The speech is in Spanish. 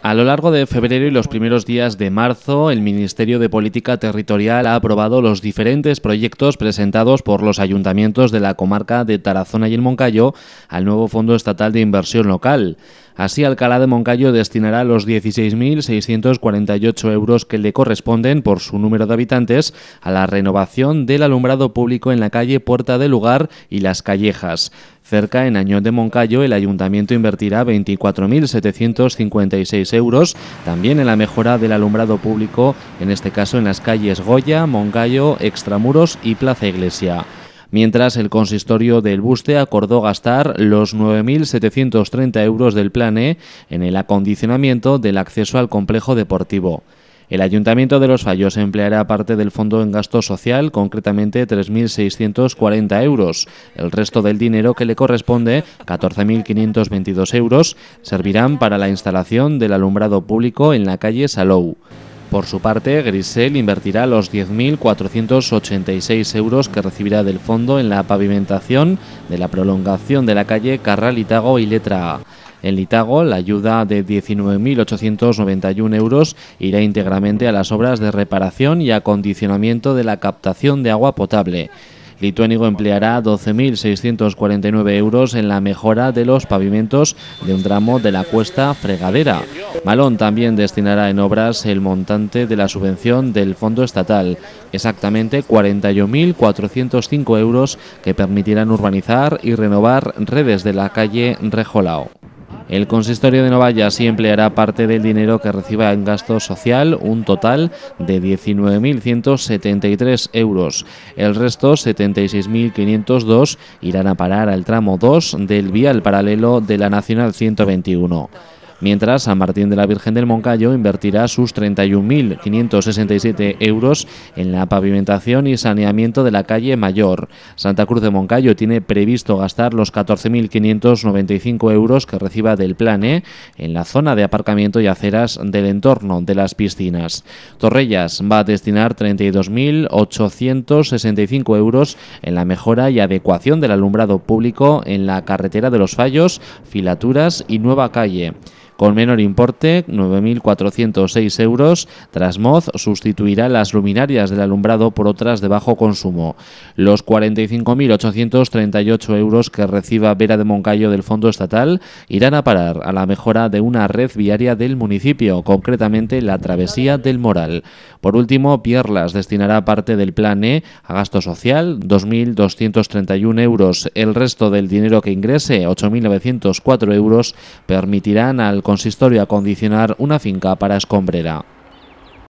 A lo largo de febrero y los primeros días de marzo, el Ministerio de Política Territorial ha aprobado los diferentes proyectos presentados por los ayuntamientos de la comarca de Tarazona y el Moncayo al nuevo Fondo Estatal de Inversión Local. Así, Alcalá de Moncayo destinará los 16.648 euros que le corresponden por su número de habitantes a la renovación del alumbrado público en la calle Puerta del Lugar y Las Callejas. Cerca, en Añón de Moncayo, el ayuntamiento invertirá 24.756 euros también en la mejora del alumbrado público, en este caso en las calles Goya, Moncayo, Extramuros y Plaza Iglesia mientras el consistorio del Buste acordó gastar los 9.730 euros del plan e en el acondicionamiento del acceso al complejo deportivo. El Ayuntamiento de Los Fallos empleará parte del fondo en gasto social, concretamente 3.640 euros. El resto del dinero que le corresponde, 14.522 euros, servirán para la instalación del alumbrado público en la calle Salou. Por su parte, Grisel invertirá los 10.486 euros que recibirá del fondo en la pavimentación de la prolongación de la calle Carral y Letra A. En Litago, la ayuda de 19.891 euros irá íntegramente a las obras de reparación y acondicionamiento de la captación de agua potable. Lituénigo empleará 12.649 euros en la mejora de los pavimentos de un tramo de la cuesta fregadera. Malón también destinará en obras el montante de la subvención del Fondo Estatal, exactamente 41.405 euros que permitirán urbanizar y renovar redes de la calle Rejolao. El consistorio de Novaya sí empleará parte del dinero que reciba en gasto social, un total de 19.173 euros. El resto, 76.502, irán a parar al tramo 2 del vial paralelo de la Nacional 121 mientras San Martín de la Virgen del Moncayo invertirá sus 31.567 euros en la pavimentación y saneamiento de la calle Mayor. Santa Cruz de Moncayo tiene previsto gastar los 14.595 euros que reciba del plane en la zona de aparcamiento y aceras del entorno de las piscinas. Torrellas va a destinar 32.865 euros en la mejora y adecuación del alumbrado público en la carretera de los Fallos, filaturas y nueva calle. Con menor importe, 9.406 euros, Trasmoz sustituirá las luminarias del alumbrado por otras de bajo consumo. Los 45.838 euros que reciba Vera de Moncayo del Fondo Estatal irán a parar a la mejora de una red viaria del municipio, concretamente la travesía del Moral. Por último, Pierlas destinará parte del plan E a gasto social, 2.231 euros. El resto del dinero que ingrese, 8.904 euros, permitirán al consistorio acondicionar una finca para escombrera.